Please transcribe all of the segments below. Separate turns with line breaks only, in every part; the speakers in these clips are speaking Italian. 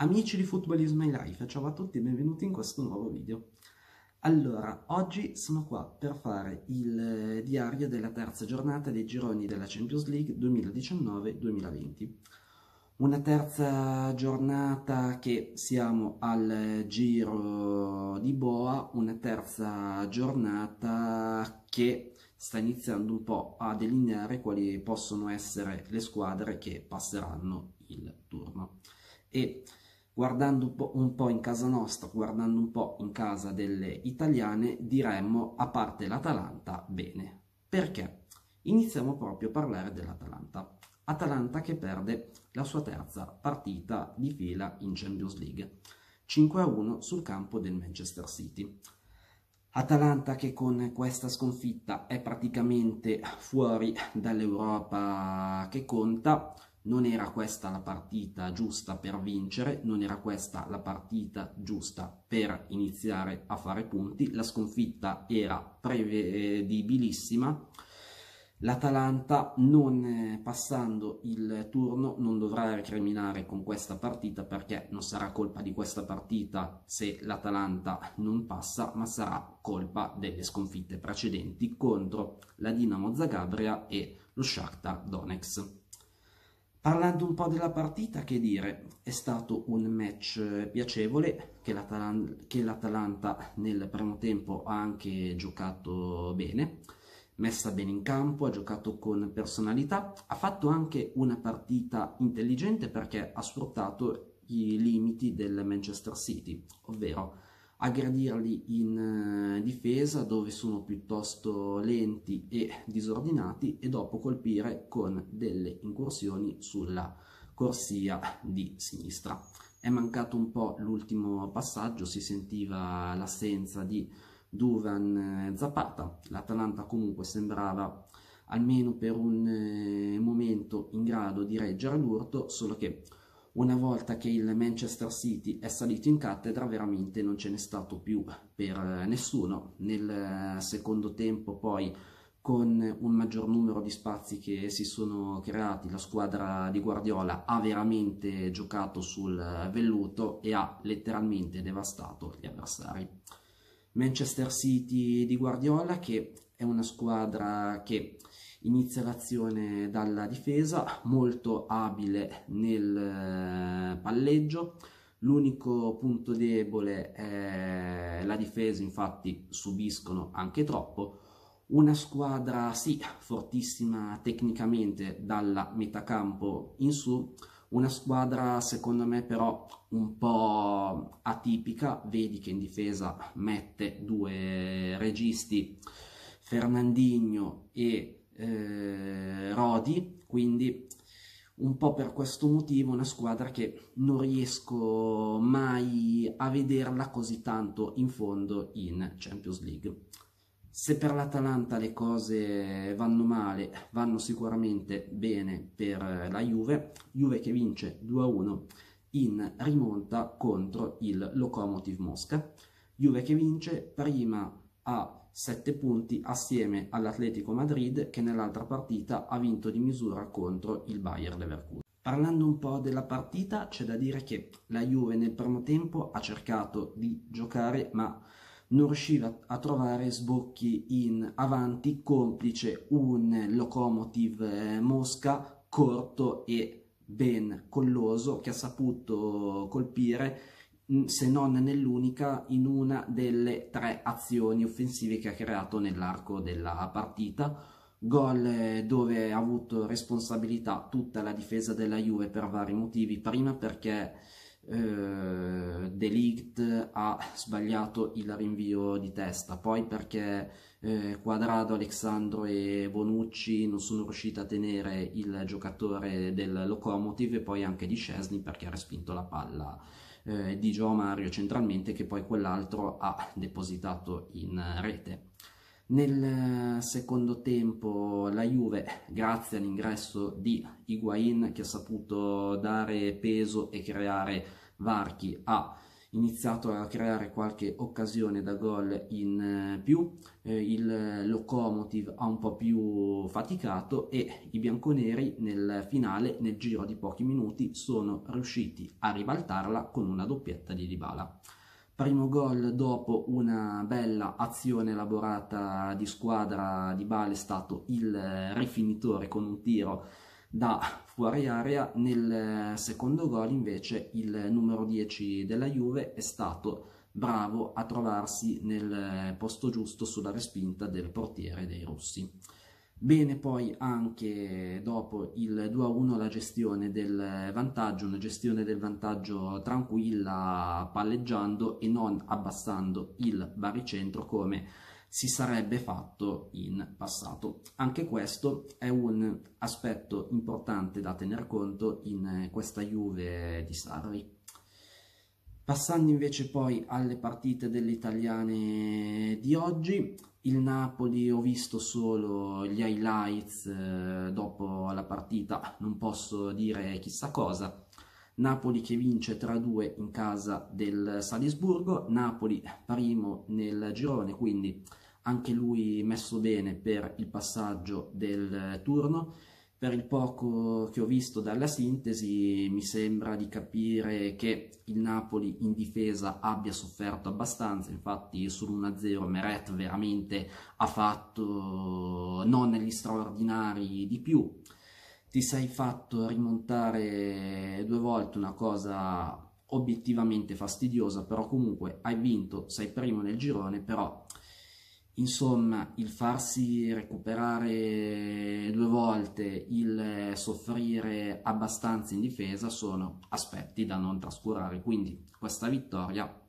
Amici di Football is My Life, ciao a tutti e benvenuti in questo nuovo video. Allora, oggi sono qua per fare il eh, diario della terza giornata dei gironi della Champions League 2019-2020. Una terza giornata che siamo al giro di Boa, una terza giornata che sta iniziando un po' a delineare quali possono essere le squadre che passeranno il turno e guardando un po', un po', in casa nostra, guardando un po' in casa delle italiane, diremmo, a parte l'Atalanta, bene. Perché? Iniziamo proprio a parlare dell'Atalanta. Atalanta che perde la sua terza partita di fila in Champions League, 5-1 sul campo del Manchester City. Atalanta che con questa sconfitta è praticamente fuori dall'Europa che conta, non era questa la partita giusta per vincere, non era questa la partita giusta per iniziare a fare punti, la sconfitta era prevedibilissima, L'Atalanta, non eh, passando il turno, non dovrà recriminare con questa partita perché non sarà colpa di questa partita se l'Atalanta non passa, ma sarà colpa delle sconfitte precedenti contro la Dinamo Zagabria e lo Shakhtar Donetsk. Parlando un po' della partita, che dire, è stato un match eh, piacevole che, l'Atalan- che l'Atalanta nel primo tempo ha anche giocato bene, messa bene in campo, ha giocato con personalità, ha fatto anche una partita intelligente perché ha sfruttato i limiti del Manchester City, ovvero aggredirli in eh, difesa dove sono piuttosto lenti e disordinati e dopo colpire con delle incursioni sulla corsia di sinistra. È mancato un po' l'ultimo passaggio, si sentiva l'assenza di Duvan eh, Zapata, l'Atalanta comunque sembrava almeno per un eh, momento in grado di reggere l'urto, solo che una volta che il Manchester City è salito in cattedra veramente non ce n'è stato più per eh, nessuno. Nel eh, secondo tempo poi con un maggior numero di spazi che si sono creati, la squadra di Guardiola ha veramente giocato sul eh, velluto e ha letteralmente devastato gli avversari. Manchester City di Guardiola che è una squadra che Inizia l'azione dalla difesa, molto abile nel eh, palleggio, L'unico punto debole è la difesa, infatti subiscono anche troppo. Una squadra, sì, fortissima tecnicamente dalla metà campo in su, una squadra secondo me però un po' atipica, vedi che in difesa mette due registi, Fernandinho e eh, Rodi, quindi un po' per questo motivo una squadra che non riesco mai a vederla così tanto in fondo in Champions League. Se per l'Atalanta le cose vanno male, vanno sicuramente bene per la Juve, Juve che vince 2-1 in rimonta contro il Lokomotiv Mosca, Juve che vince prima a 7 punti assieme all'Atletico Madrid che nell'altra partita ha vinto di misura contro il Bayer Leverkusen. Parlando un po' della partita, c'è da dire che la Juve nel primo tempo ha cercato di giocare, ma non riusciva a trovare sbocchi in avanti, complice un Lokomotiv eh, Mosca corto e ben colloso che ha saputo colpire se non nell'unica, in una delle tre azioni offensive che ha creato nell'arco della partita. Gol eh, dove ha avuto responsabilità tutta la difesa della Juve per vari motivi. Prima perché eh, Delict ha sbagliato il rinvio di testa, poi perché eh, Quadrado, Alexandro e Bonucci non sono riusciti a tenere il giocatore del Locomotive e poi anche di Scesni perché ha respinto la palla eh, di Joao Mario centralmente che poi quell'altro ha depositato in rete. Nel eh, secondo tempo la Juve, grazie all'ingresso di Higuain che ha saputo dare peso e creare varchi a iniziato a creare qualche occasione da gol in eh, più, eh, il Locomotive ha un po' più faticato e i bianconeri nel finale, nel giro di pochi minuti, sono riusciti a ribaltarla con una doppietta di Dybala. Primo gol dopo una bella azione elaborata di squadra di Bale è stato il rifinitore con un tiro da fuori area. Nel eh, secondo gol invece il numero 10 della Juve è stato bravo a trovarsi nel eh, posto giusto sulla respinta del portiere dei russi. Bene poi anche dopo il 2-1 la gestione del eh, vantaggio, una gestione del vantaggio tranquilla palleggiando e non abbassando il baricentro come si sarebbe fatto in passato. Anche questo è un aspetto importante da tener conto in eh, questa Juve di Sarri. Passando invece poi alle partite delle italiane di oggi, il Napoli ho visto solo gli highlights eh, dopo la partita, non posso dire chissà cosa, Napoli che vince 3-2 in casa del Salisburgo, Napoli primo nel girone, quindi anche lui messo bene per il passaggio del turno. Per il poco che ho visto dalla sintesi mi sembra di capire che il Napoli in difesa abbia sofferto abbastanza, infatti sull'1-0 Meret veramente ha fatto non gli straordinari di più, ti sei fatto rimontare due volte una cosa obiettivamente fastidiosa, però comunque hai vinto, sei primo nel girone, però insomma il farsi recuperare due volte, il soffrire abbastanza in difesa sono aspetti da non trascurare, quindi questa vittoria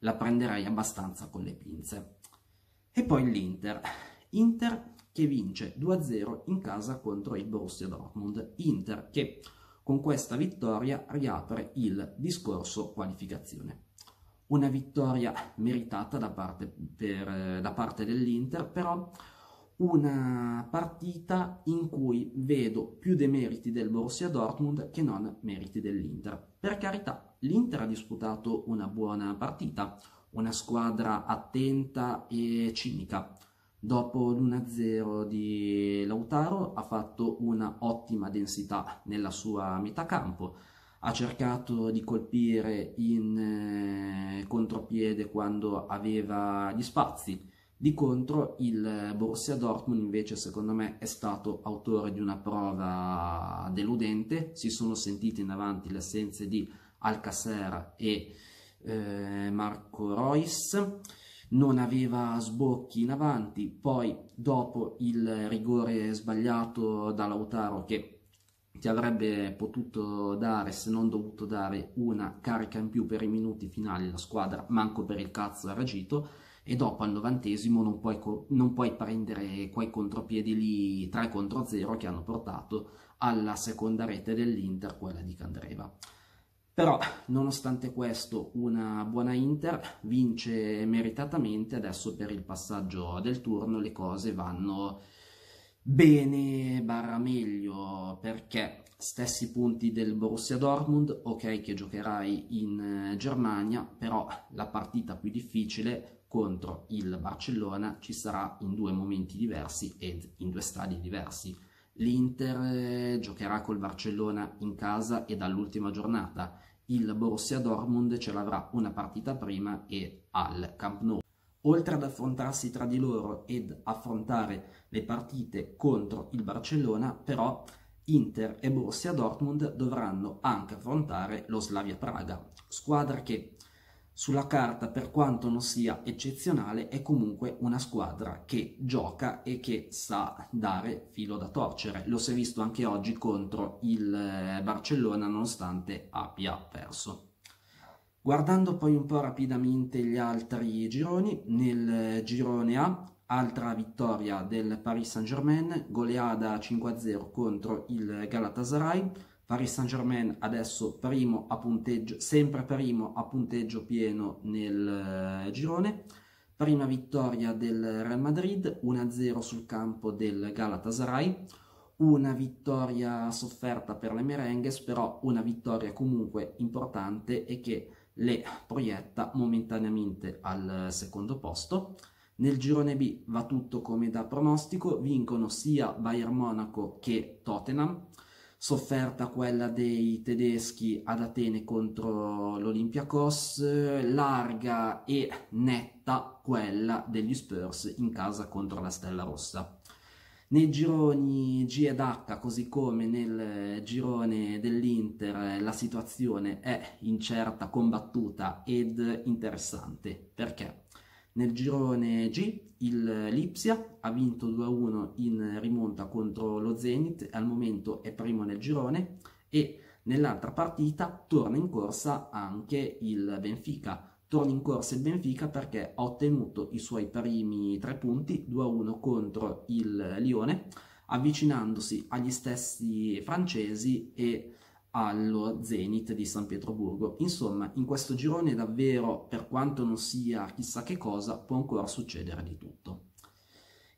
la prenderei abbastanza con le pinze. E poi l'Inter. Inter che vince 2-0 in casa contro il Borussia Dortmund. Inter che con questa vittoria riapre il discorso qualificazione. Una vittoria meritata da parte, per, da parte dell'Inter, però una partita in cui vedo più demeriti del Borussia Dortmund che non meriti dell'Inter. Per carità, l'Inter ha disputato una buona partita, una squadra attenta e cinica, Dopo l'1-0 di Lautaro ha fatto una ottima densità nella sua metà campo, ha cercato di colpire in eh, contropiede quando aveva gli spazi. Di contro il Borussia Dortmund invece secondo me è stato autore di una prova deludente, si sono sentite in avanti le assenze di Alcacer e eh, Marco Royce non aveva sbocchi in avanti, poi dopo il rigore sbagliato da Lautaro che ti avrebbe potuto dare, se non dovuto dare, una carica in più per i minuti finali la squadra, manco per il cazzo ha reagito, e dopo al novantesimo non puoi, non puoi prendere quei contropiedi lì 3 contro 0 che hanno portato alla seconda rete dell'Inter, quella di Candreva. Però, nonostante questo, una buona Inter vince meritatamente. Adesso per il passaggio del turno le cose vanno bene barra meglio perché stessi punti del Borussia Dortmund, ok che giocherai in eh, Germania, però la partita più difficile contro il Barcellona ci sarà in due momenti diversi ed in due stadi diversi. L'Inter eh, giocherà col Barcellona in casa e dall'ultima giornata, il Borussia Dortmund ce l'avrà una partita prima e al Camp Nou. Oltre ad affrontarsi tra di loro ed affrontare le partite contro il Barcellona, però Inter e Borussia Dortmund dovranno anche affrontare lo Slavia Praga, squadra che sulla carta, per quanto non sia eccezionale, è comunque una squadra che gioca e che sa dare filo da torcere. Lo si è visto anche oggi contro il eh, Barcellona, nonostante abbia perso. Guardando poi un po' rapidamente gli altri gironi, nel eh, girone A altra vittoria del Paris Saint-Germain, goleada 5-0 contro il Galatasaray, Paris Saint-Germain adesso primo a punteggio, sempre primo a punteggio pieno nel eh, girone. Prima vittoria del Real Madrid, 1-0 sul campo del Galatasaray. Una vittoria sofferta per le merengues, però una vittoria comunque importante e che le proietta momentaneamente al secondo posto. Nel girone B va tutto come da pronostico, vincono sia Bayern Monaco che Tottenham sofferta quella dei tedeschi ad Atene contro l'Olympiakos, larga e netta quella degli Spurs in casa contro la Stella Rossa. Nei gironi G ed H, così come nel girone dell'Inter, la situazione è incerta, combattuta ed interessante. Perché? Nel girone G il Lipsia ha vinto 2-1 in rimonta contro lo Zenit, al momento è primo nel girone e nell'altra partita torna in corsa anche il Benfica. Torna in corsa il Benfica perché ha ottenuto i suoi primi tre punti, 2-1 contro il Lione, avvicinandosi agli stessi francesi e allo Zenit di San Pietroburgo. Insomma, in questo girone davvero, per quanto non sia chissà che cosa, può ancora succedere di tutto.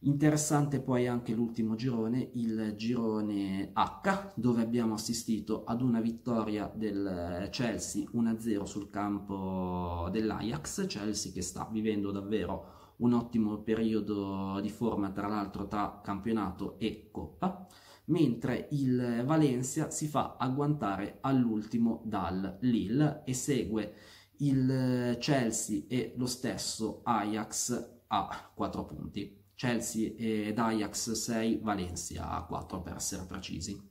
Interessante poi anche l'ultimo girone, il girone H, dove abbiamo assistito ad una vittoria del eh, Chelsea 1-0 sul campo dell'Ajax, Chelsea che sta vivendo davvero un ottimo periodo di forma tra l'altro tra campionato e coppa, mentre il Valencia si fa agguantare all'ultimo dal Lille e segue il Chelsea e lo stesso Ajax a 4 punti. Chelsea ed Ajax 6, Valencia a 4 per essere precisi.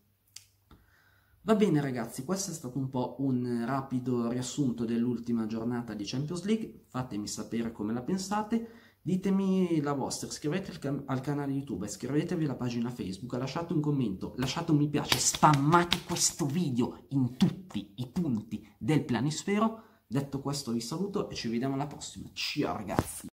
Va bene ragazzi, questo è stato un po' un rapido riassunto dell'ultima giornata di Champions League, fatemi sapere come la pensate. Ditemi la vostra, iscrivetevi can al canale YouTube, iscrivetevi alla pagina Facebook, lasciate un commento, lasciate un mi piace, spammate questo video in tutti i punti del planisfero. Detto questo vi saluto e ci vediamo alla prossima. Ciao ragazzi!